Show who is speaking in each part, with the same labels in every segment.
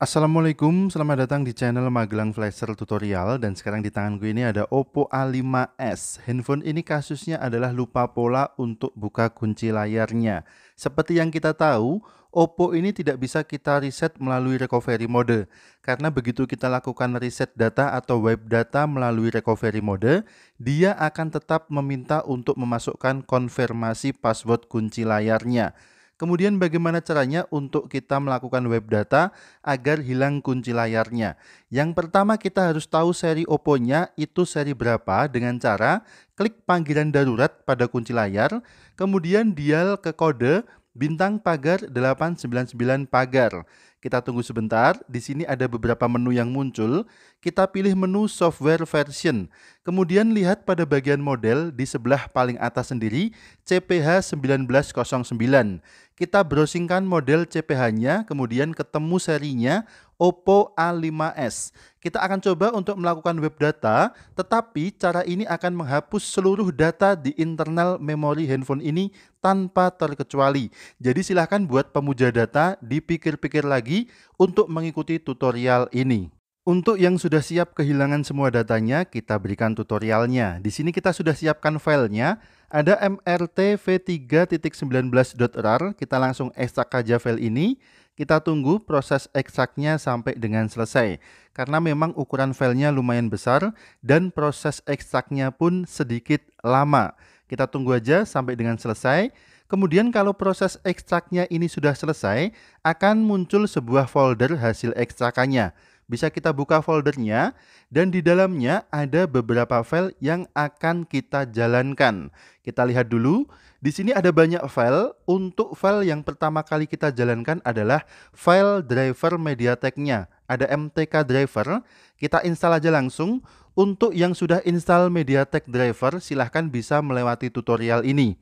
Speaker 1: Assalamualaikum, selamat datang di channel Magelang Flasher Tutorial dan sekarang di tangan gue ini ada Oppo A5s. Handphone ini kasusnya adalah lupa pola untuk buka kunci layarnya. Seperti yang kita tahu, Oppo ini tidak bisa kita reset melalui recovery mode karena begitu kita lakukan reset data atau web data melalui recovery mode, dia akan tetap meminta untuk memasukkan konfirmasi password kunci layarnya. Kemudian bagaimana caranya untuk kita melakukan web data agar hilang kunci layarnya? Yang pertama kita harus tahu seri OPPO-nya itu seri berapa dengan cara klik panggilan darurat pada kunci layar, kemudian dial ke kode bintang pagar 899 pagar. Kita tunggu sebentar. Di sini ada beberapa menu yang muncul. Kita pilih menu software version. Kemudian lihat pada bagian model di sebelah paling atas sendiri CPH 1909. Kita browsingkan model CPH-nya, kemudian ketemu serinya Oppo A5s. Kita akan coba untuk melakukan web data, tetapi cara ini akan menghapus seluruh data di internal memori handphone ini tanpa terkecuali. Jadi silahkan buat pemuja data dipikir-pikir lagi untuk mengikuti tutorial ini. Untuk yang sudah siap kehilangan semua datanya, kita berikan tutorialnya. Di sini kita sudah siapkan filenya. Ada mrt v3.19.rar, kita langsung ekstrak aja file ini. Kita tunggu proses ekstraknya sampai dengan selesai. Karena memang ukuran filenya lumayan besar dan proses ekstraknya pun sedikit lama. Kita tunggu aja sampai dengan selesai. Kemudian kalau proses ekstraknya ini sudah selesai, akan muncul sebuah folder hasil ekstrakannya bisa kita buka foldernya dan di dalamnya ada beberapa file yang akan kita jalankan. Kita lihat dulu, di sini ada banyak file. Untuk file yang pertama kali kita jalankan adalah file driver MediaTek-nya. Ada MTK driver, kita install aja langsung. Untuk yang sudah install MediaTek driver, silahkan bisa melewati tutorial ini.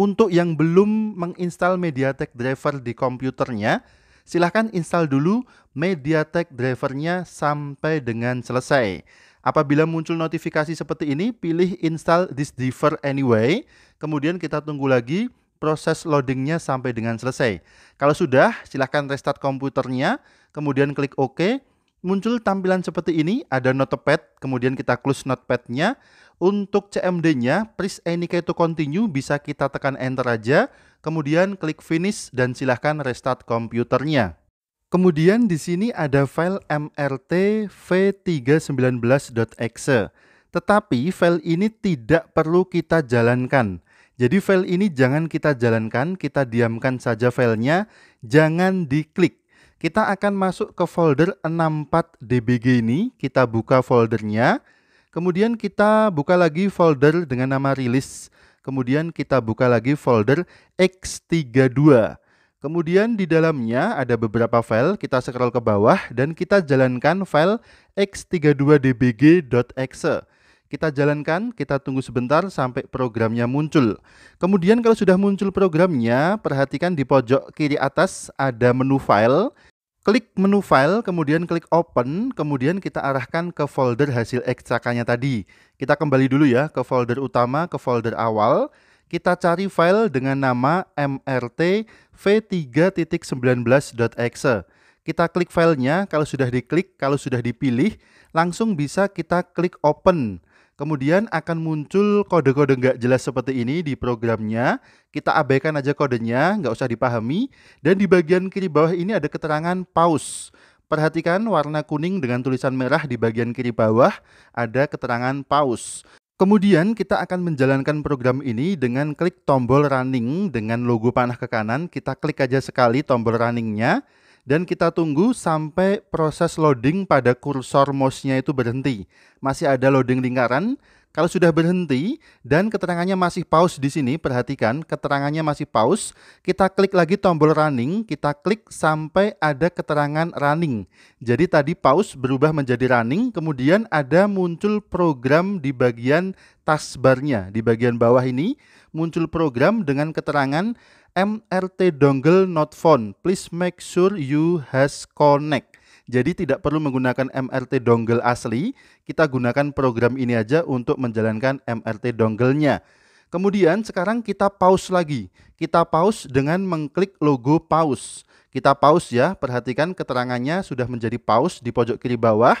Speaker 1: Untuk yang belum menginstal MediaTek driver di komputernya, silahkan install dulu MediaTek drivernya sampai dengan selesai. Apabila muncul notifikasi seperti ini, pilih install this driver anyway. Kemudian kita tunggu lagi proses loadingnya sampai dengan selesai. Kalau sudah, silahkan restart komputernya, kemudian klik OK. Muncul tampilan seperti ini, ada notepad, kemudian kita close notepadnya. Untuk CMD-nya, please key to continue bisa kita tekan enter aja, kemudian klik finish dan silahkan restart komputernya. Kemudian di sini ada file mrt v319.exe. Tetapi file ini tidak perlu kita jalankan. Jadi file ini jangan kita jalankan, kita diamkan saja filenya, jangan diklik. Kita akan masuk ke folder 64dbg ini, kita buka foldernya, Kemudian kita buka lagi folder dengan nama rilis. Kemudian kita buka lagi folder X32. Kemudian di dalamnya ada beberapa file, kita scroll ke bawah dan kita jalankan file x32dbg.exe. Kita jalankan, kita tunggu sebentar sampai programnya muncul. Kemudian kalau sudah muncul programnya, perhatikan di pojok kiri atas ada menu file, Klik menu file, kemudian klik open, kemudian kita arahkan ke folder hasil ekstrakannya tadi. Kita kembali dulu ya ke folder utama, ke folder awal. Kita cari file dengan nama mrt v3.19.exe. Kita klik filenya, kalau sudah diklik, kalau sudah dipilih, langsung bisa kita klik open. Kemudian akan muncul kode-kode nggak jelas seperti ini di programnya. Kita abaikan aja kodenya, nggak usah dipahami. Dan di bagian kiri bawah ini ada keterangan pause. Perhatikan warna kuning dengan tulisan merah di bagian kiri bawah ada keterangan pause. Kemudian kita akan menjalankan program ini dengan klik tombol running dengan logo panah ke kanan. Kita klik aja sekali tombol runningnya dan kita tunggu sampai proses loading pada kursor mouse-nya itu berhenti. Masih ada loading lingkaran, kalau sudah berhenti dan keterangannya masih pause di sini, perhatikan keterangannya masih pause, kita klik lagi tombol running, kita klik sampai ada keterangan running. Jadi tadi pause berubah menjadi running, kemudian ada muncul program di bagian taskbarnya. Di bagian bawah ini muncul program dengan keterangan MRT dongle not found. Please make sure you has connect. Jadi tidak perlu menggunakan MRT dongle asli, kita gunakan program ini aja untuk menjalankan MRT dongle-nya. Kemudian sekarang kita pause lagi. Kita pause dengan mengklik logo pause. Kita pause ya, perhatikan keterangannya sudah menjadi pause di pojok kiri bawah.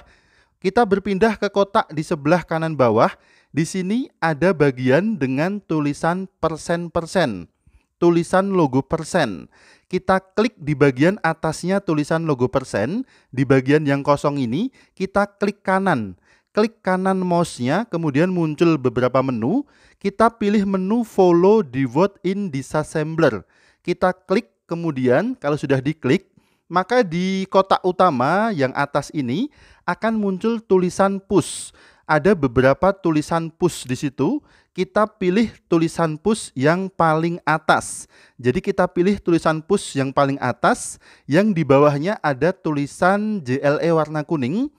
Speaker 1: Kita berpindah ke kotak di sebelah kanan bawah. Di sini ada bagian dengan tulisan persen-persen tulisan logo persen. Kita klik di bagian atasnya tulisan logo persen, di bagian yang kosong ini kita klik kanan. Klik kanan mouse-nya, kemudian muncul beberapa menu. Kita pilih menu follow devote in disassembler. Kita klik, kemudian kalau sudah diklik, maka di kotak utama yang atas ini akan muncul tulisan push. Ada beberapa tulisan push di situ kita pilih tulisan push yang paling atas. Jadi kita pilih tulisan push yang paling atas, yang di bawahnya ada tulisan JLE warna kuning.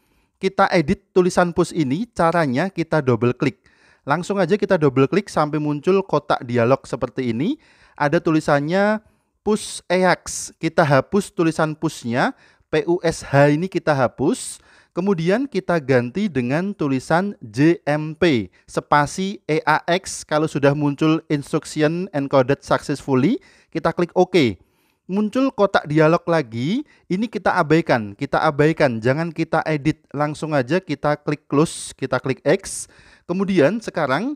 Speaker 1: Kita edit tulisan push ini, caranya kita double klik. Langsung aja kita double klik sampai muncul kotak dialog seperti ini. Ada tulisannya push EAX. Kita hapus tulisan pushnya, PUSH ini kita hapus. Kemudian kita ganti dengan tulisan JMP, spasi EAX. Kalau sudah muncul instruction encoded successfully, kita klik OK. Muncul kotak dialog lagi, ini kita abaikan, kita abaikan, jangan kita edit. Langsung aja kita klik close, kita klik X. Kemudian sekarang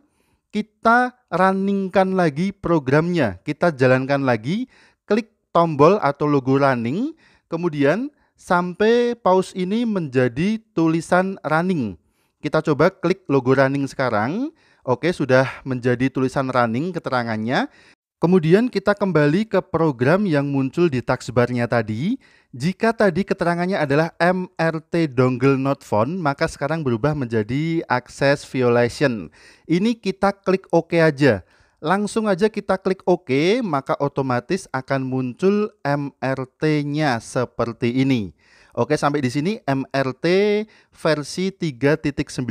Speaker 1: kita runningkan lagi programnya, kita jalankan lagi, klik tombol atau logo running, kemudian sampai paus ini menjadi tulisan running. Kita coba klik logo running sekarang. Oke, sudah menjadi tulisan running keterangannya. Kemudian kita kembali ke program yang muncul di taskbar-nya tadi. Jika tadi keterangannya adalah MRT dongle not found, maka sekarang berubah menjadi access violation. Ini kita klik OK aja. Langsung aja kita klik OK, maka otomatis akan muncul MRT-nya seperti ini. Oke, sampai di sini MRT versi 3.19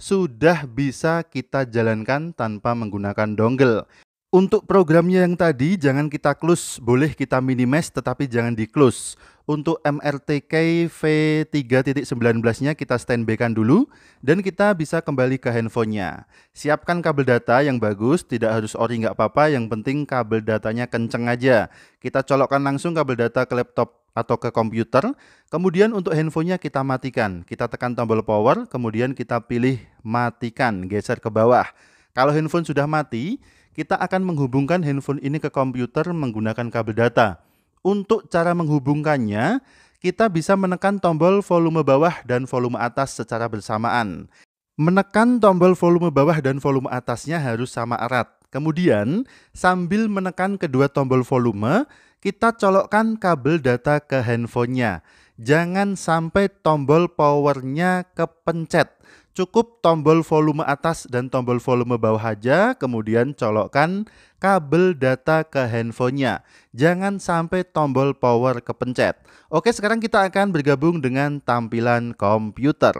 Speaker 1: sudah bisa kita jalankan tanpa menggunakan dongle. Untuk programnya yang tadi, jangan kita close, boleh kita minimize, tetapi jangan di close. Untuk MRTK V3.19-nya kita standby-kan dulu dan kita bisa kembali ke handphonenya. Siapkan kabel data yang bagus, tidak harus ori nggak apa-apa, yang penting kabel datanya kenceng aja. Kita colokkan langsung kabel data ke laptop atau ke komputer. Kemudian untuk handphonenya kita matikan. Kita tekan tombol power, kemudian kita pilih matikan, geser ke bawah. Kalau handphone sudah mati, kita akan menghubungkan handphone ini ke komputer menggunakan kabel data. Untuk cara menghubungkannya, kita bisa menekan tombol volume bawah dan volume atas secara bersamaan. Menekan tombol volume bawah dan volume atasnya harus sama erat. Kemudian, sambil menekan kedua tombol volume, kita colokkan kabel data ke handphonenya jangan sampai tombol powernya kepencet. Cukup tombol volume atas dan tombol volume bawah aja, kemudian colokkan kabel data ke handphonenya. Jangan sampai tombol power kepencet. Oke, sekarang kita akan bergabung dengan tampilan komputer.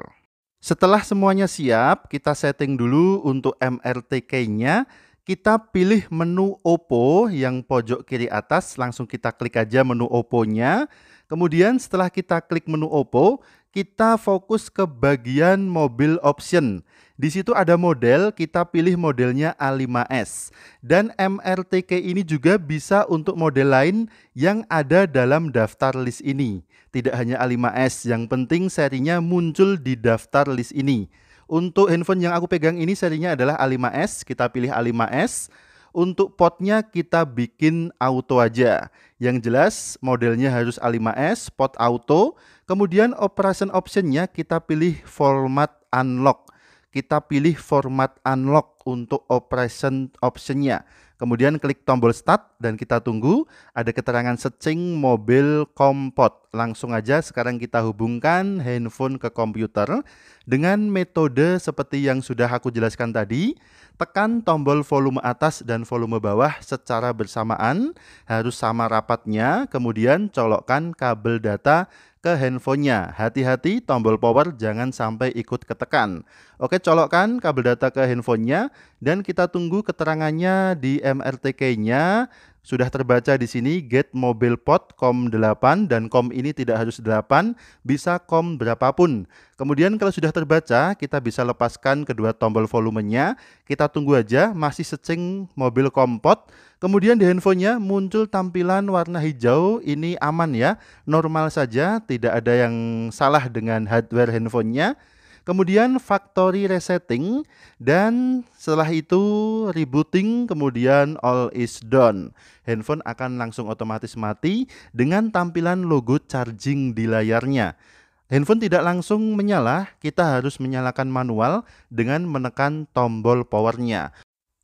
Speaker 1: Setelah semuanya siap, kita setting dulu untuk MRTK-nya kita pilih menu Oppo yang pojok kiri atas, langsung kita klik aja menu Oppo-nya. Kemudian setelah kita klik menu Oppo, kita fokus ke bagian mobil option. Di situ ada model, kita pilih modelnya A5S. Dan MRTK ini juga bisa untuk model lain yang ada dalam daftar list ini. Tidak hanya A5S, yang penting serinya muncul di daftar list ini. Untuk handphone yang aku pegang ini serinya adalah A5S, kita pilih A5S. Untuk potnya kita bikin auto aja. Yang jelas modelnya harus A5S, pot auto. Kemudian operation optionnya kita pilih format unlock. Kita pilih format unlock untuk operation optionnya. Kemudian klik tombol start dan kita tunggu ada keterangan searching mobil kompot. Langsung aja sekarang kita hubungkan handphone ke komputer dengan metode seperti yang sudah aku jelaskan tadi. Tekan tombol volume atas dan volume bawah secara bersamaan, harus sama rapatnya, kemudian colokkan kabel data ke handphonenya. Hati-hati tombol power jangan sampai ikut ketekan. Oke, colokkan kabel data ke handphonenya dan kita tunggu keterangannya di MRTK-nya sudah terbaca di sini get mobil pot com 8 dan com ini tidak harus 8, bisa com berapapun. Kemudian kalau sudah terbaca, kita bisa lepaskan kedua tombol volumenya. Kita tunggu aja masih secing mobil kompot. Kemudian di handphonenya muncul tampilan warna hijau, ini aman ya, normal saja, tidak ada yang salah dengan hardware handphonenya. Kemudian factory resetting dan setelah itu rebooting kemudian all is done. Handphone akan langsung otomatis mati dengan tampilan logo charging di layarnya. Handphone tidak langsung menyala, kita harus menyalakan manual dengan menekan tombol powernya.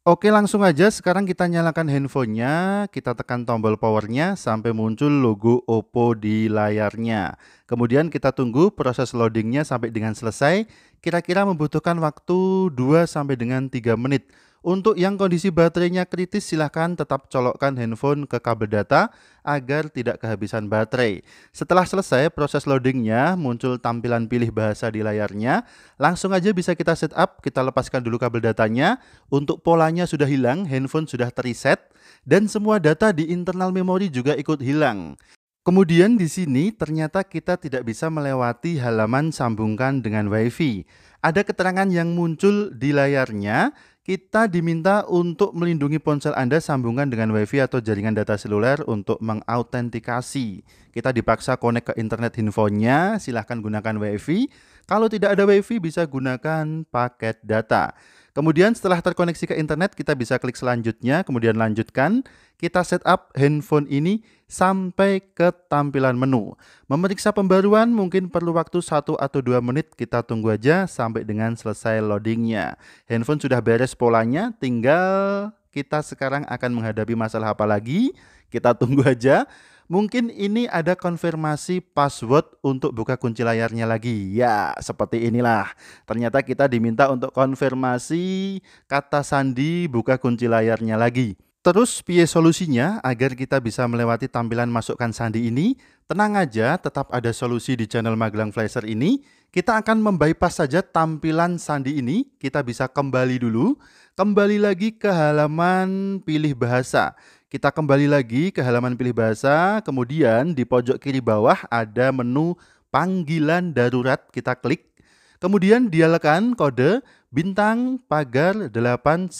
Speaker 1: Oke langsung aja sekarang kita nyalakan handphonenya, kita tekan tombol powernya sampai muncul logo Oppo di layarnya. Kemudian kita tunggu proses loadingnya sampai dengan selesai, kira-kira membutuhkan waktu 2 sampai dengan 3 menit. Untuk yang kondisi baterainya kritis, silahkan tetap colokkan handphone ke kabel data agar tidak kehabisan baterai. Setelah selesai proses loadingnya, muncul tampilan pilih bahasa di layarnya. Langsung aja bisa kita setup, kita lepaskan dulu kabel datanya. Untuk polanya sudah hilang, handphone sudah teriset, dan semua data di internal memori juga ikut hilang. Kemudian di sini ternyata kita tidak bisa melewati halaman sambungkan dengan WiFi. Ada keterangan yang muncul di layarnya kita diminta untuk melindungi ponsel Anda sambungan dengan WiFi atau jaringan data seluler untuk mengautentikasi. Kita dipaksa connect ke internet infonya, silahkan gunakan WiFi. Kalau tidak ada WiFi bisa gunakan paket data. Kemudian setelah terkoneksi ke internet, kita bisa klik selanjutnya, kemudian lanjutkan. Kita setup handphone ini sampai ke tampilan menu. Memeriksa pembaruan mungkin perlu waktu 1 atau 2 menit, kita tunggu aja sampai dengan selesai loadingnya. Handphone sudah beres polanya, tinggal kita sekarang akan menghadapi masalah apa lagi? Kita tunggu aja. Mungkin ini ada konfirmasi password untuk buka kunci layarnya lagi. Ya, seperti inilah. Ternyata kita diminta untuk konfirmasi kata sandi buka kunci layarnya lagi. Terus piye solusinya agar kita bisa melewati tampilan masukkan sandi ini? Tenang aja, tetap ada solusi di channel Magelang Flasher ini. Kita akan membypass saja tampilan sandi ini. Kita bisa kembali dulu, kembali lagi ke halaman pilih bahasa. Kita kembali lagi ke halaman pilih bahasa, kemudian di pojok kiri bawah ada menu panggilan darurat, kita klik. Kemudian dialekan kode bintang pagar 813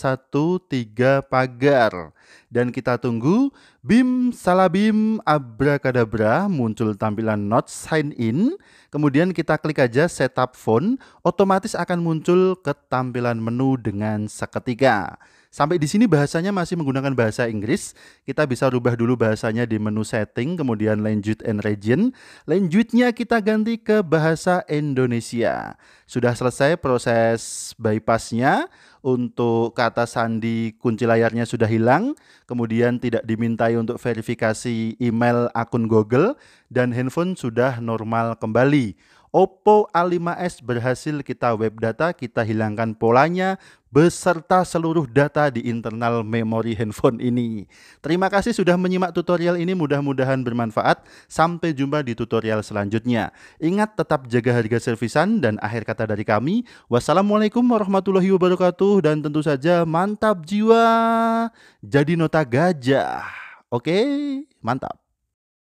Speaker 1: pagar. Dan kita tunggu BIM Salabim Abrakadabra muncul tampilan not sign in. Kemudian kita klik aja setup phone, otomatis akan muncul ke tampilan menu dengan seketika. Sampai di sini bahasanya masih menggunakan bahasa Inggris. Kita bisa rubah dulu bahasanya di menu setting, kemudian lanjut and region. Lanjutnya kita ganti ke bahasa Indonesia. Sudah selesai proses bypassnya. Untuk kata sandi kunci layarnya sudah hilang. Kemudian tidak dimintai untuk verifikasi email akun Google. Dan handphone sudah normal kembali. Oppo A5s berhasil kita web data, kita hilangkan polanya beserta seluruh data di internal memori handphone ini. Terima kasih sudah menyimak tutorial ini, mudah-mudahan bermanfaat. Sampai jumpa di tutorial selanjutnya. Ingat tetap jaga harga servisan dan akhir kata dari kami. Wassalamualaikum warahmatullahi wabarakatuh dan tentu saja mantap jiwa jadi nota gajah. Oke, mantap.